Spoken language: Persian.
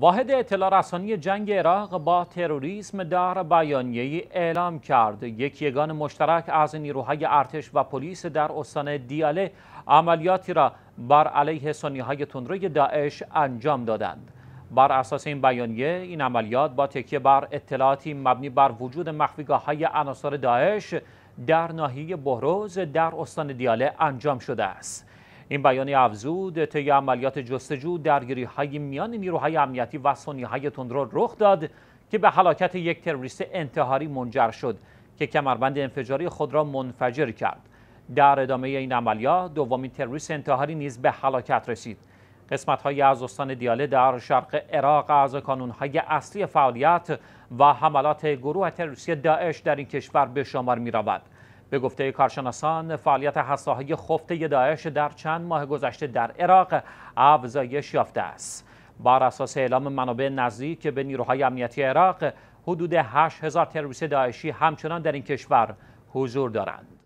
واحد اطلاع رسانی جنگ عراق با تروریسم در بیانیه اعلام کرد یک یگان مشترک از نیروهای ارتش و پلیس در استان دیاله عملیاتی را بر علیه سنیهای تندروی داعش انجام دادند بر اساس این بیانیه این عملیات با تکیه بر اطلاعاتی مبنی بر وجود مخفیگاه های عناصر داعش در ناحیه بهروز در استان دیاله انجام شده است این بیانیه افزود طی عملیات جستجو درگیری های میان نیروهای امنیتی و سنی های تندرو رخ داد که به هلاکت یک تروریست انتحاری منجر شد که کمربند انفجاری خود را منفجر کرد در ادامه این عملیات دومین تروریست انتحاری نیز به هلاکت رسید قسمت های از استان دیاله در شرق عراق از های اصلی فعالیت و حملات گروه تروریستی داعش در این کشور به شمار می رود. به گفته کارشناسان فعالیت های خفته داعش در چند ماه گذشته در عراق افزایش یافته است بر اساس اعلام منابع نزدیک به نیروهای امنیتی عراق حدود 8000 تروریست داعشی همچنان در این کشور حضور دارند